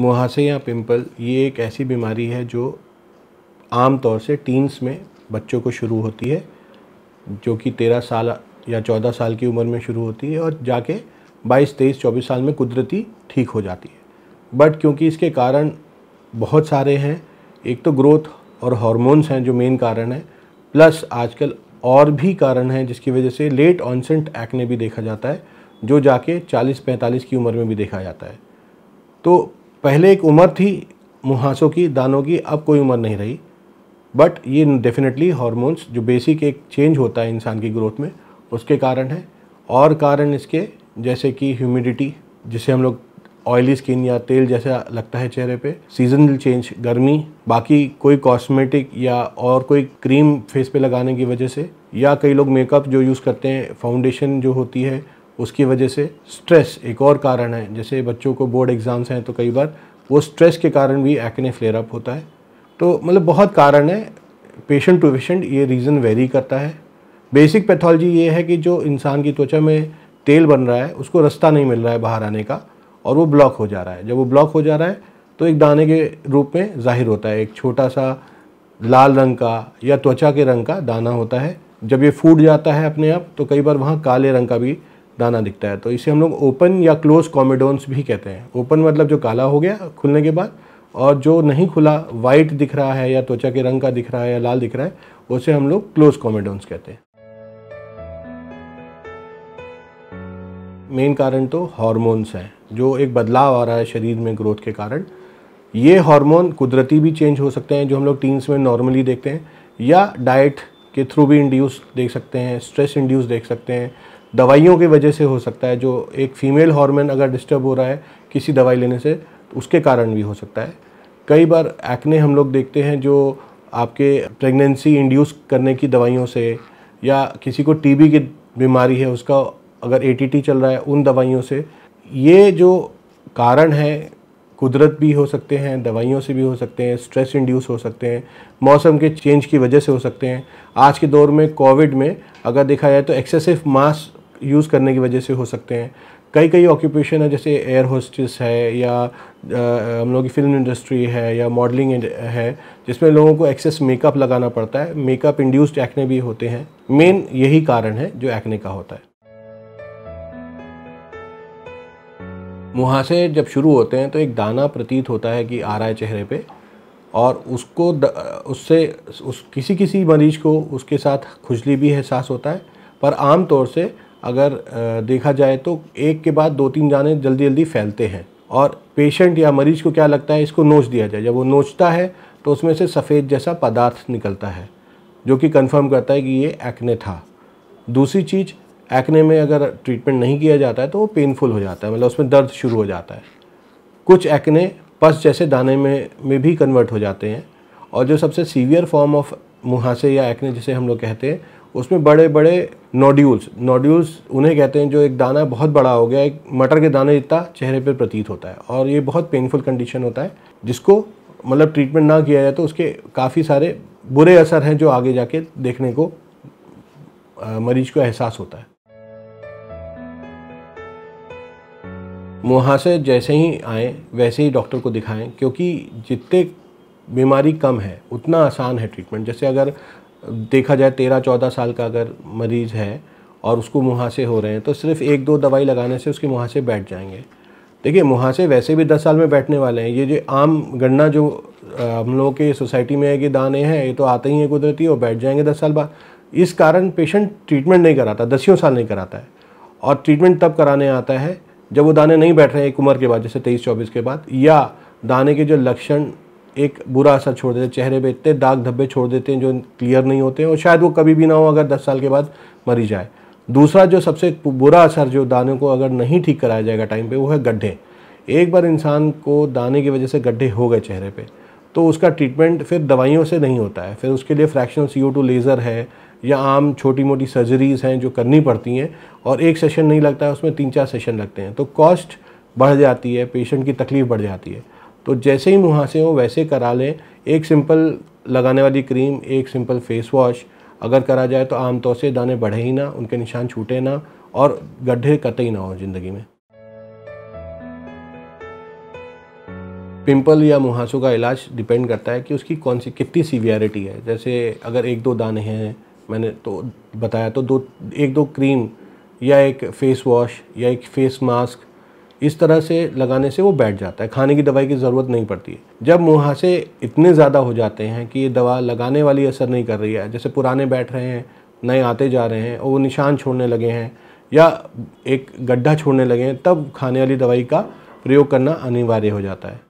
मुहासे या पिंपल ये एक ऐसी बीमारी है जो आम तौर से टीन्स में बच्चों को शुरू होती है जो कि तेरह साल या चौदह साल की उम्र में शुरू होती है और जाके बाईस तेईस चौबीस साल में कुदरती ठीक हो जाती है बट क्योंकि इसके कारण बहुत सारे हैं एक तो ग्रोथ और हॉर्मोन्स हैं जो मेन कारण है प्लस आजकल और भी कारण हैं जिसकी वजह से लेट ऑनसेंट एक्ने भी देखा जाता है जो जाके 40-45 की उम्र में भी देखा जाता है तो पहले एक उम्र थी मुहासों की दानों की अब कोई उम्र नहीं रही बट ये डेफिनेटली हॉर्मोन्स जो बेसिक एक चेंज होता है इंसान की ग्रोथ में उसके कारण है और कारण इसके जैसे कि ह्यूमिडिटी जिसे हम लोग ऑयली स्किन या तेल जैसा लगता है चेहरे पे सीजनल चेंज गर्मी बाकी कोई कॉस्मेटिक या और कोई क्रीम फेस पे लगाने की वजह से या कई लोग मेकअप जो यूज़ करते हैं फाउंडेशन जो होती है उसकी वजह से स्ट्रेस एक और कारण है जैसे बच्चों को बोर्ड एग्ज़ाम्स हैं तो कई बार वो स्ट्रेस के कारण भी एक्ने फ्लेयर अप होता है तो मतलब बहुत कारण है पेशेंट टू पेशेंट ये रीज़न वेरी करता है बेसिक पैथोलॉजी ये है कि जो इंसान की त्वचा में तेल बन रहा है उसको रास्ता नहीं मिल रहा है बाहर आने का और वो ब्लॉक हो जा रहा है जब वो ब्लॉक हो जा रहा है तो एक दाने के रूप में जाहिर होता है एक छोटा सा लाल रंग का या त्वचा के रंग का दाना होता है जब ये फूट जाता है अपने आप तो कई बार वहाँ काले रंग का भी दाना दिखता है तो इसे हम लोग ओपन या क्लोज कॉमेडोन्स भी कहते हैं ओपन मतलब जो काला हो गया खुलने के बाद और जो नहीं खुला वाइट दिख रहा है या त्वचा के रंग का दिख रहा है या लाल दिख रहा है उसे हम लोग क्लोज कॉमेडोन्स कहते हैं मेन कारण तो हार्मोन्स हैं जो एक बदलाव आ रहा है शरीर में ग्रोथ के कारण ये हार्मोन कुदरती भी चेंज हो सकते हैं जो हम लोग टीन्स में नॉर्मली देखते हैं या डाइट के थ्रू भी इंड्यूस देख सकते हैं स्ट्रेस इंड्यूस देख सकते हैं दवाइयों की वजह से हो सकता है जो एक फीमेल हार्मोन अगर डिस्टर्ब हो रहा है किसी दवाई लेने से तो उसके कारण भी हो सकता है कई बार एक्ने हम लोग देखते हैं जो आपके प्रेगनेंसी इंड्यूस करने की दवाइयों से या किसी को टीबी की बीमारी है उसका अगर एटीटी चल रहा है उन दवाइयों से ये जो कारण है कुदरत भी हो सकते हैं दवाइयों से भी हो सकते हैं स्ट्रेस इंड्यूस हो सकते हैं मौसम के चेंज की वजह से हो सकते हैं आज के दौर में कोविड में अगर देखा जाए तो एक्सेसिव मास यूज़ करने की वजह से हो सकते हैं कई कई ऑक्यूपेशन है जैसे एयर होस्टिस है या हम लोग की फिल्म इंडस्ट्री है या मॉडलिंग है जिसमें लोगों को एक्सेस मेकअप लगाना पड़ता है मेकअप इंड्यूस्ड एक्ने भी होते हैं मेन यही कारण है जो एक्ने का होता है मुहासे जब शुरू होते हैं तो एक दाना प्रतीत होता है कि आ रहा है चेहरे पे और उसको द, उससे उस किसी किसी मरीज को उसके साथ खुजली भी एहसास होता है पर आम तौर से अगर देखा जाए तो एक के बाद दो तीन जाने जल्दी जल्दी फैलते हैं और पेशेंट या मरीज को क्या लगता है इसको नोच दिया जाए जब वो नोचता है तो उसमें से सफ़ेद जैसा पदार्थ निकलता है जो कि कंफर्म करता है कि ये एक्ने था दूसरी चीज़ एक्ने में अगर ट्रीटमेंट नहीं किया जाता है तो वो पेनफुल हो जाता है मतलब उसमें दर्द शुरू हो जाता है कुछ एक्ने पस जैसे दाने में में भी कन्वर्ट हो जाते हैं और जो सबसे सीवियर फॉर्म ऑफ मुहासे या एक्ने जिसे हम लोग कहते हैं उसमें बड़े बड़े नोड्यूल्स नोड्यूल्स उन्हें कहते हैं जो एक दाना बहुत बड़ा हो गया एक मटर के दाने जितना चेहरे पर प्रतीत होता है और ये बहुत पेनफुल कंडीशन होता है जिसको मतलब ट्रीटमेंट ना किया जाए तो उसके काफ़ी सारे बुरे असर हैं जो आगे जाके देखने को मरीज को एहसास होता है मुहासे जैसे ही आए वैसे ही डॉक्टर को दिखाएं क्योंकि जितने बीमारी कम है उतना आसान है ट्रीटमेंट जैसे अगर देखा जाए तेरह चौदह साल का अगर मरीज़ है और उसको मुहासे हो रहे हैं तो सिर्फ एक दो दवाई लगाने से उसके मुहासे बैठ जाएंगे देखिए मुहासे वैसे भी दस साल में बैठने वाले हैं ये जो आम गणना जो हम लोगों के सोसाइटी में है कि दाने हैं ये तो आते ही हैं कुदरती और बैठ जाएंगे दस साल बाद इस कारण पेशेंट ट्रीटमेंट नहीं कराता दसियों साल नहीं कराता है और ट्रीटमेंट तब कराने आता है जब वो दाने नहीं बैठ रहे हैं एक उम्र के बाद जैसे तेईस चौबीस के बाद या दाने के जो लक्षण एक बुरा असर छोड़ देते हैं चेहरे पे इतने दाग धब्बे छोड़ देते हैं जो क्लियर नहीं होते हैं और शायद वो कभी भी ना हो अगर दस साल के बाद मरी जाए दूसरा जो सबसे बुरा असर जो दाने को अगर नहीं ठीक कराया जाएगा टाइम पर वो है गड्ढे एक बार इंसान को दाने की वजह से गड्ढे हो गए चेहरे पर तो उसका ट्रीटमेंट फिर दवाइयों से नहीं होता है फिर उसके लिए फ्रैक्शनल सी ओ लेज़र है या आम छोटी मोटी सर्जरीज़ हैं जो करनी पड़ती हैं और एक सेशन नहीं लगता है उसमें तीन चार सेशन लगते हैं तो कॉस्ट बढ़ जाती है पेशेंट की तकलीफ़ बढ़ जाती है तो जैसे ही मुहासे हो वैसे करा लें एक सिंपल लगाने वाली क्रीम एक सिंपल फेस वॉश अगर करा जाए तो आमतौर से दाने बढ़े ही ना उनके निशान छूटे ना और गड्ढे ही ना हो ज़िंदगी में पिंपल या मुहासों का इलाज डिपेंड करता है कि उसकी कौन सी कितनी सीवियरिटी है जैसे अगर एक दो दाने हैं मैंने तो बताया तो दो एक दो क्रीम या एक फेस वॉश या एक फेस मास्क इस तरह से लगाने से वो बैठ जाता है खाने की दवाई की ज़रूरत नहीं पड़ती है जब मुहासे इतने ज़्यादा हो जाते हैं कि ये दवा लगाने वाली असर नहीं कर रही है जैसे पुराने बैठ रहे हैं नए आते जा रहे हैं और वो निशान छोड़ने लगे हैं या एक गड्ढा छोड़ने लगे हैं तब खाने वाली दवाई का प्रयोग करना अनिवार्य हो जाता है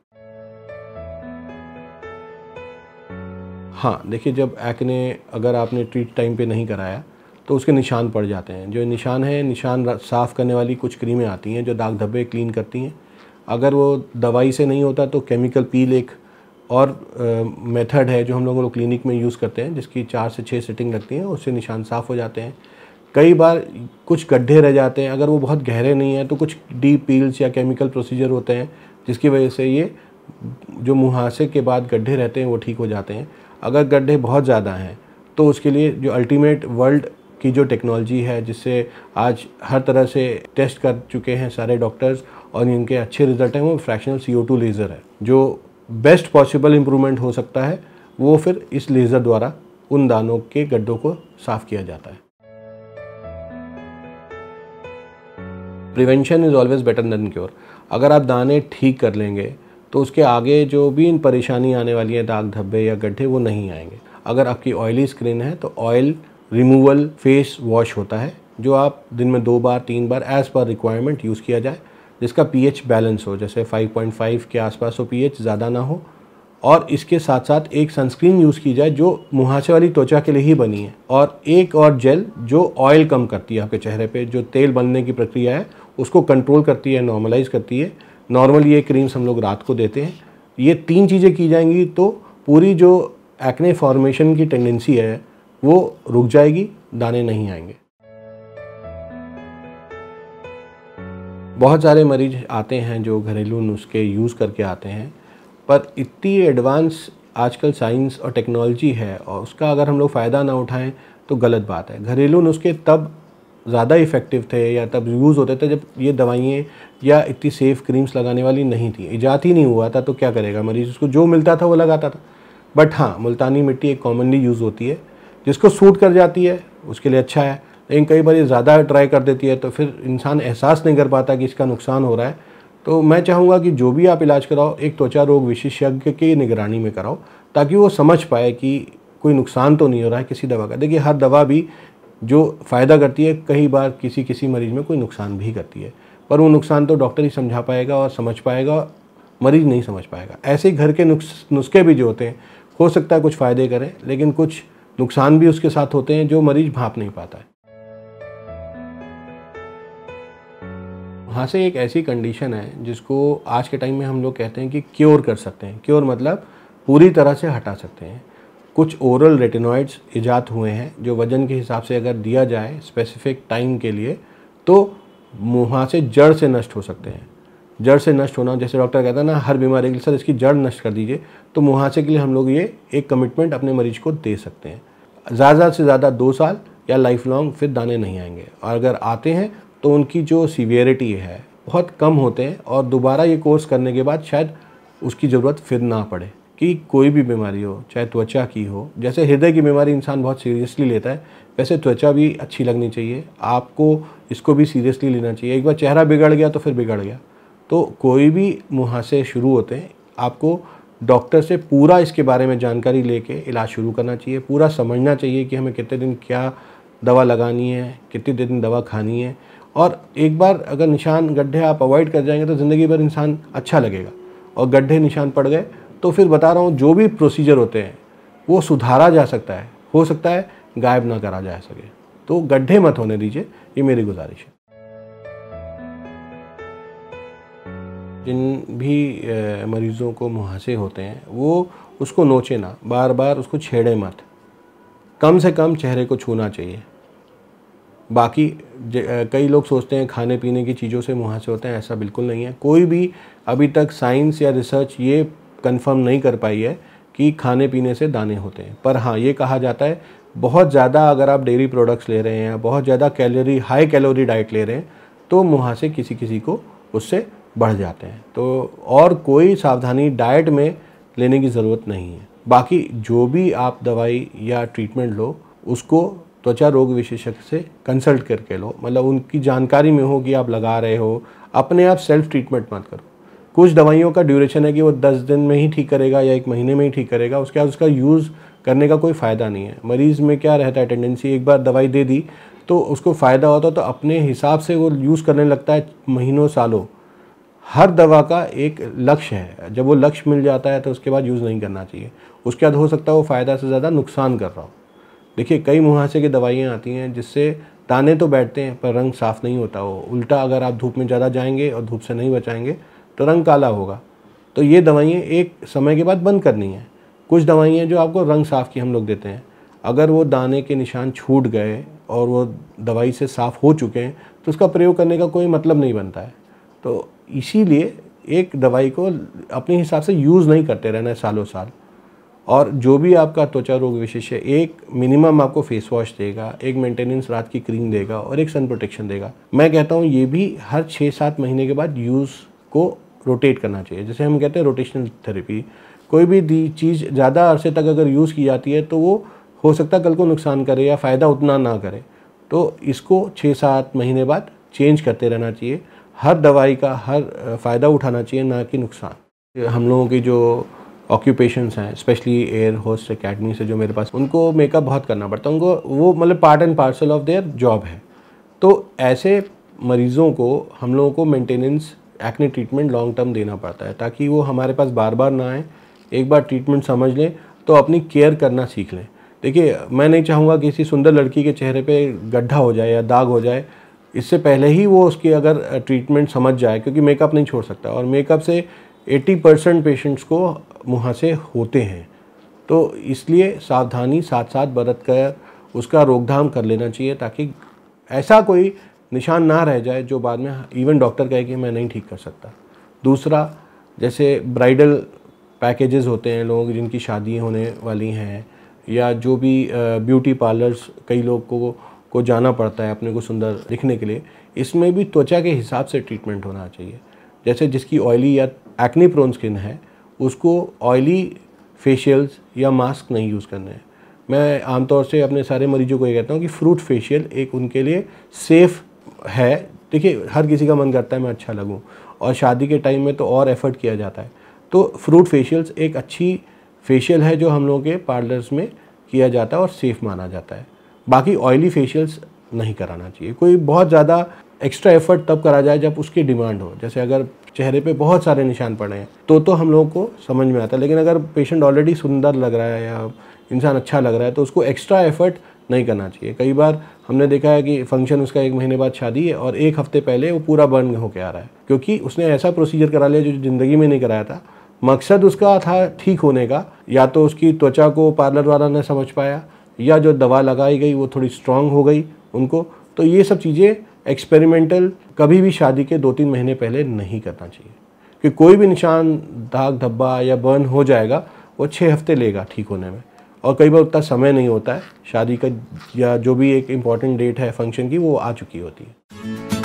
हाँ देखिए जब एक्ने अगर आपने ट्रीट टाइम पे नहीं कराया तो उसके निशान पड़ जाते हैं जो निशान है निशान साफ़ करने वाली कुछ क्रीमें आती हैं जो दाग धब्बे क्लीन करती हैं अगर वो दवाई से नहीं होता तो केमिकल पील एक और मेथड है जो हम लोग क्लिनिक में यूज़ करते हैं जिसकी चार से छः सेटिंग लगती हैं उससे निशान साफ़ हो जाते हैं कई बार कुछ गड्ढे रह जाते हैं अगर वो बहुत गहरे नहीं हैं तो कुछ डीप पील्स या केमिकल प्रोसीजर होते हैं जिसकी वजह से ये जो मुहासे के बाद गड्ढे रहते हैं वो ठीक हो जाते हैं अगर गड्ढे बहुत ज़्यादा हैं तो उसके लिए जो अल्टीमेट वर्ल्ड की जो टेक्नोलॉजी है जिससे आज हर तरह से टेस्ट कर चुके हैं सारे डॉक्टर्स और इनके अच्छे रिजल्ट हैं वो fractional C O two laser है जो बेस्ट पॉसिबल इम्प्रूवमेंट हो सकता है वो फिर इस लेज़र द्वारा उन दानों के गड्ढों को साफ़ किया जाता है prevention is always better than cure अगर आप दाने ठीक कर लेंगे तो उसके आगे जो भी इन परेशानी आने वाली है दाग धब्बे या गड्ढे वो नहीं आएंगे अगर आपकी ऑयली स्क्रीन है तो ऑयल रिमूवल फेस वॉश होता है जो आप दिन में दो बार तीन बार एज़ पर रिक्वायरमेंट यूज़ किया जाए जिसका पीएच बैलेंस हो जैसे 5.5 के आसपास हो पीएच ज़्यादा ना हो और इसके साथ साथ एक सनस्क्रीन यूज़ की जाए जो मुहासे वाली त्वचा के लिए ही बनी है और एक और जेल जो ऑयल कम करती है आपके चेहरे पे जो तेल बनने की प्रक्रिया है उसको कंट्रोल करती है नॉर्मलाइज करती है नॉर्मली ये क्रीम्स हम लोग रात को देते हैं ये तीन चीज़ें की जाएंगी तो पूरी जो एक्ने फॉर्मेशन की टेंडेंसी है वो रुक जाएगी दाने नहीं आएंगे बहुत सारे मरीज आते हैं जो घरेलू नुस्खे यूज़ करके आते हैं पर इतनी एडवांस आजकल साइंस और टेक्नोलॉजी है और उसका अगर हम लोग फ़ायदा ना उठाएं तो गलत बात है घरेलू नुस्खे तब ज़्यादा इफ़ेक्टिव थे या तब यूज़ होते थे जब ये दवाइयाँ या इतनी सेफ़ क्रीम्स लगाने वाली नहीं थी ईजाद ही नहीं हुआ था तो क्या करेगा मरीज़ उसको जो मिलता था वो लगाता था बट हाँ मुल्तानी मिट्टी एक कॉमनली यूज़ होती है जिसको सूट कर जाती है उसके लिए अच्छा है लेकिन कई बार ये ज़्यादा ट्राई कर देती है तो फिर इंसान एहसास नहीं कर पाता कि इसका नुकसान हो रहा है तो मैं चाहूँगा कि जो भी आप इलाज कराओ एक त्वचा रोग विशेषज्ञ की निगरानी में कराओ ताकि वो समझ पाए कि कोई नुकसान तो नहीं हो रहा है किसी दवा का देखिए हर दवा भी जो फ़ायदा करती है कई बार किसी किसी मरीज़ में कोई नुकसान भी करती है पर वो नुकसान तो डॉक्टर ही समझा पाएगा और समझ पाएगा मरीज़ नहीं समझ पाएगा ऐसे घर के नुस्खे भी जो होते हैं हो सकता है कुछ फ़ायदे करें लेकिन कुछ नुकसान भी उसके साथ होते हैं जो मरीज भाप नहीं पाता है वहाँ से एक ऐसी कंडीशन है जिसको आज के टाइम में हम लोग कहते हैं कि क्योर कर सकते हैं क्योर मतलब पूरी तरह से हटा सकते हैं कुछ ओरल रेटिनॉइड्स ईजाद हुए हैं जो वजन के हिसाब से अगर दिया जाए स्पेसिफिक टाइम के लिए तो वहाँ से जड़ से नष्ट हो सकते हैं जड़ से नष्ट होना जैसे डॉक्टर कहता है ना हर बीमारी के लिए सर इसकी जड़ नष्ट कर दीजिए तो मुहासे के लिए हम लोग ये एक कमिटमेंट अपने मरीज को दे सकते हैं ज़्यादा से ज़्यादा दो साल या लाइफ लॉन्ग फिर दाने नहीं आएंगे और अगर आते हैं तो उनकी जो सीवियरिटी है बहुत कम होते हैं और दोबारा ये कोर्स करने के बाद शायद उसकी ज़रूरत फिर ना पड़े कि कोई भी बीमारी हो चाहे त्वचा की हो जैसे हृदय की बीमारी इंसान बहुत सीरियसली लेता है वैसे त्वचा भी अच्छी लगनी चाहिए आपको इसको भी सीरियसली लेना चाहिए एक बार चेहरा बिगड़ गया तो फिर बिगड़ गया तो कोई भी मुहासे शुरू होते हैं आपको डॉक्टर से पूरा इसके बारे में जानकारी लेके इलाज शुरू करना चाहिए पूरा समझना चाहिए कि हमें कितने दिन क्या दवा लगानी है कितने दिन दवा खानी है और एक बार अगर निशान गड्ढे आप अवॉइड कर जाएंगे तो ज़िंदगी भर इंसान अच्छा लगेगा और गड्ढे निशान पड़ गए तो फिर बता रहा हूँ जो भी प्रोसीजर होते हैं वो सुधारा जा सकता है हो सकता है गायब ना करा जा सके तो गड्ढे मत होने दीजिए ये मेरी गुजारिश है जिन भी मरीज़ों को मुहासे होते हैं वो उसको नोचे ना बार बार उसको छेड़े मत कम से कम चेहरे को छूना चाहिए बाकी कई लोग सोचते हैं खाने पीने की चीज़ों से मुहासे होते हैं ऐसा बिल्कुल नहीं है कोई भी अभी तक साइंस या रिसर्च ये कंफर्म नहीं कर पाई है कि खाने पीने से दाने होते हैं पर हाँ ये कहा जाता है बहुत ज़्यादा अगर आप डेयरी प्रोडक्ट्स ले रहे हैं बहुत ज़्यादा कैलोरी हाई कैलोरी डाइट ले रहे हैं तो मुहासे किसी किसी को उससे बढ़ जाते हैं तो और कोई सावधानी डाइट में लेने की ज़रूरत नहीं है बाकी जो भी आप दवाई या ट्रीटमेंट लो उसको त्वचा रोग विशेषज्ञ से कंसल्ट करके लो मतलब उनकी जानकारी में हो कि आप लगा रहे हो अपने आप सेल्फ ट्रीटमेंट मत करो कुछ दवाइयों का ड्यूरेशन है कि वो दस दिन में ही ठीक करेगा या एक महीने में ही ठीक करेगा उसके बाद उसका यूज़ करने का कोई फ़ायदा नहीं है मरीज़ में क्या रहता है टेंडेंसी एक बार दवाई दे दी तो उसको फ़ायदा होता तो अपने हिसाब से वो यूज़ करने लगता है महीनों सालों हर दवा का एक लक्ष्य है जब वो लक्ष्य मिल जाता है तो उसके बाद यूज़ नहीं करना चाहिए उसके बाद हो सकता है वो फ़ायदा से ज़्यादा नुकसान कर रहा हो देखिए कई मुहासे की दवाइयाँ आती हैं जिससे दाने तो बैठते हैं पर रंग साफ़ नहीं होता वो उल्टा अगर आप धूप में ज़्यादा जाएंगे और धूप से नहीं बचाएंगे तो रंग काला होगा तो ये दवाइयाँ एक समय के बाद बंद करनी है कुछ दवाइयाँ जो आपको रंग साफ़ की हम लोग देते हैं अगर वो दाने के निशान छूट गए और वो दवाई से साफ़ हो चुके हैं तो उसका प्रयोग करने का कोई मतलब नहीं बनता है तो इसीलिए एक दवाई को अपने हिसाब से यूज़ नहीं करते रहना है सालों साल और जो भी आपका त्वचा रोग विशेष है एक मिनिमम आपको फेस वॉश देगा एक मेंटेनेंस रात की क्रीम देगा और एक सन प्रोटेक्शन देगा मैं कहता हूँ ये भी हर छः सात महीने के बाद यूज़ को रोटेट करना चाहिए जैसे हम कहते हैं रोटेशनल थेरेपी कोई भी दी चीज़ ज़्यादा अरसे तक अगर यूज़ की जाती है तो वो हो सकता है कल को नुकसान करे या फ़ायदा उतना ना करे तो इसको छः सात महीने बाद चेंज करते रहना चाहिए हर दवाई का हर फ़ायदा उठाना चाहिए ना कि नुकसान हम लोगों की जो ऑक्यूपेशन हैं स्पेशली एयर होस्ट अकेडमी से जो मेरे पास उनको मेकअप बहुत करना पड़ता है उनको वो मतलब part and parcel of their job है तो ऐसे मरीज़ों को हम लोगों को maintenance acne treatment long term देना पड़ता है ताकि वो हमारे पास बार बार ना आए एक बार ट्रीटमेंट समझ लें तो अपनी केयर करना सीख लें देखिए मैं नहीं चाहूँगा किसी सुंदर लड़की के चेहरे पर गड्ढा हो जाए या दाग हो जाए इससे पहले ही वो उसकी अगर ट्रीटमेंट समझ जाए क्योंकि मेकअप नहीं छोड़ सकता और मेकअप से 80 परसेंट पेशेंट्स को मुहासे होते हैं तो इसलिए सावधानी साथ साथ बरत कर उसका रोकथाम कर लेना चाहिए ताकि ऐसा कोई निशान ना रह जाए जो बाद में इवन डॉक्टर कहे कि मैं नहीं ठीक कर सकता दूसरा जैसे ब्राइडल पैकेजेस होते हैं लोग जिनकी शादी होने वाली हैं या जो भी ब्यूटी पार्लर्स कई लोग को को जाना पड़ता है अपने को सुंदर दिखने के लिए इसमें भी त्वचा के हिसाब से ट्रीटमेंट होना चाहिए जैसे जिसकी ऑयली या एक्नी प्रोन स्किन है उसको ऑयली फेशियल्स या मास्क नहीं यूज़ करने हैं मैं आमतौर से अपने सारे मरीजों को ये कहता हूँ कि फ्रूट फेशियल एक उनके लिए सेफ़ है देखिए हर किसी का मन करता है मैं अच्छा लगूँ और शादी के टाइम में तो और एफर्ट किया जाता है तो फ्रूट फेशियल्स एक अच्छी फेशियल है जो हम लोगों के पार्लर्स में किया जाता है और सेफ़ माना जाता है बाकी ऑयली फेशियल्स नहीं कराना चाहिए कोई बहुत ज़्यादा एक्स्ट्रा एफर्ट तब करा जाए जब उसकी डिमांड हो जैसे अगर चेहरे पे बहुत सारे निशान पड़े हैं तो तो हम लोगों को समझ में आता है लेकिन अगर पेशेंट ऑलरेडी सुंदर लग रहा है या इंसान अच्छा लग रहा है तो उसको एक्स्ट्रा एफर्ट नहीं करना चाहिए कई बार हमने देखा है कि फंक्शन उसका एक महीने बाद शादी है और एक हफ्ते पहले वो पूरा बर्न होकर आ रहा है क्योंकि उसने ऐसा प्रोसीजर करा लिया जो ज़िंदगी में नहीं कराया था मकसद उसका था ठीक होने का या तो उसकी त्वचा को पार्लर वाला न समझ पाया या जो दवा लगाई गई वो थोड़ी स्ट्रांग हो गई उनको तो ये सब चीज़ें एक्सपेरिमेंटल कभी भी शादी के दो तीन महीने पहले नहीं करना चाहिए कि कोई भी निशान दाग धब्बा या बर्न हो जाएगा वो छः हफ्ते लेगा ठीक होने में और कई बार उतना समय नहीं होता है शादी का या जो भी एक इम्पॉर्टेंट डेट है फंक्शन की वो आ चुकी होती है